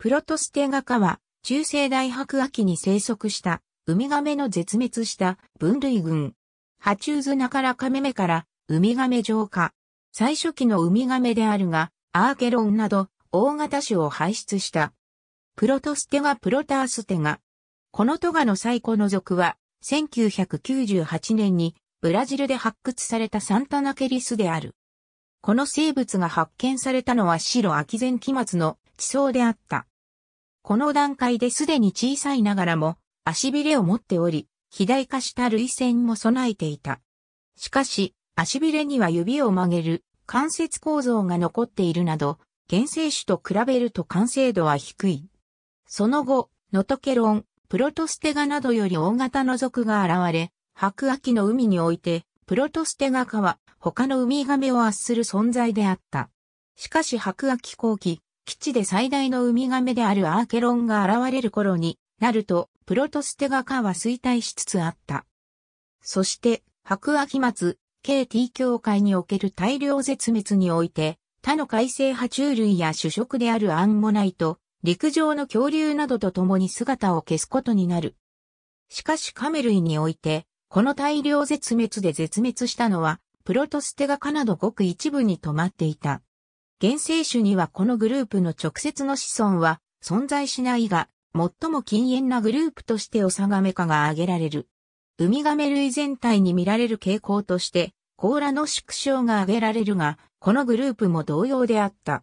プロトステガ科は、中世大白亜紀に生息した、ウミガメの絶滅した分類群。ハチューズナカラカメメから、ウミガメ浄化。最初期のウミガメであるが、アーケロンなど、大型種を排出した。プロトステガプロターステガ。このトガの最古の属は、1998年にブラジルで発掘されたサンタナケリスである。この生物が発見されたのは白秋前期末の地層であった。この段階ですでに小さいながらも足びれを持っており、肥大化した類線も備えていた。しかし、足びれには指を曲げる関節構造が残っているなど、原生種と比べると完成度は低い。その後、ノトケロン、プロトステガなどより大型の属が現れ、白亜紀の海において、プロトステガ科は他のウミガメを圧する存在であった。しかし白亜紀後期、基地で最大のウミガメであるアーケロンが現れる頃になると、プロトステガ科は衰退しつつあった。そして、白亜紀末、KT 協会における大量絶滅において、他の海生爬虫類や主食であるアンモナイト、陸上の恐竜などと共に姿を消すことになる。しかしカメ類において、この大量絶滅で絶滅したのは、プロトステガ科などごく一部に止まっていた。現世種にはこのグループの直接の子孫は存在しないが、最も禁煙なグループとしてオサガメ科が挙げられる。ウミガメ類全体に見られる傾向として、甲羅の縮小が挙げられるが、このグループも同様であった。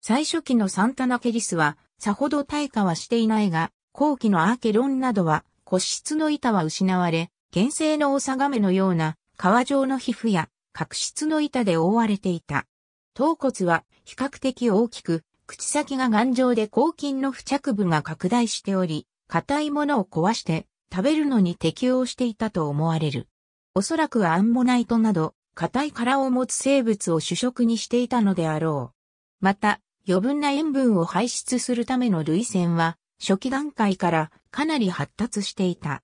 最初期のサンタナケリスは、さほど退化はしていないが、後期のアーケロンなどは、骨質の板は失われ、原生のオサガメのような、皮状の皮膚や、角質の板で覆われていた。頭骨は比較的大きく、口先が頑丈で抗菌の付着部が拡大しており、硬いものを壊して食べるのに適応していたと思われる。おそらくアンモナイトなど、硬い殻を持つ生物を主食にしていたのであろう。また、余分な塩分を排出するための類腺は、初期段階からかなり発達していた。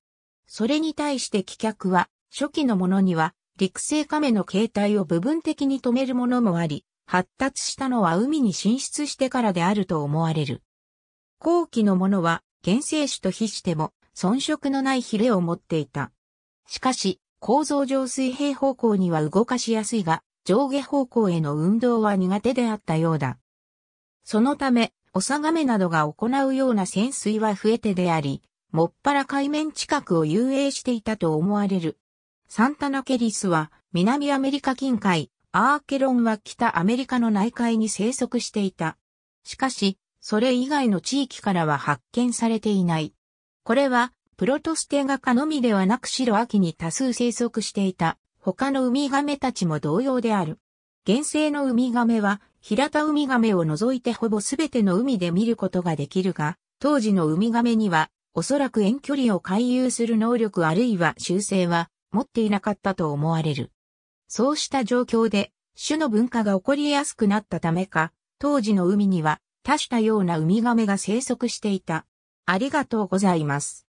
それに対して気脚は、初期のものには、陸生亀の形態を部分的に止めるものもあり、発達したのは海に進出してからであると思われる。後期のものは原生種と比しても遜色のないヒレを持っていた。しかし、構造上水平方向には動かしやすいが、上下方向への運動は苦手であったようだ。そのため、おさがめなどが行うような潜水は増えてであり、もっぱら海面近くを遊泳していたと思われる。サンタナケリスは南アメリカ近海、アーケロンは北アメリカの内海に生息していた。しかし、それ以外の地域からは発見されていない。これは、プロトステガ科のみではなく白秋に多数生息していた他のウミガメたちも同様である。原生のウミガメは、平田ウミガメを除いてほぼ全ての海で見ることができるが、当時のウミガメには、おそらく遠距離を回遊する能力あるいは修正は持っていなかったと思われる。そうした状況で、種の分化が起こりやすくなったためか、当時の海には多種多様なウミガメが生息していた。ありがとうございます。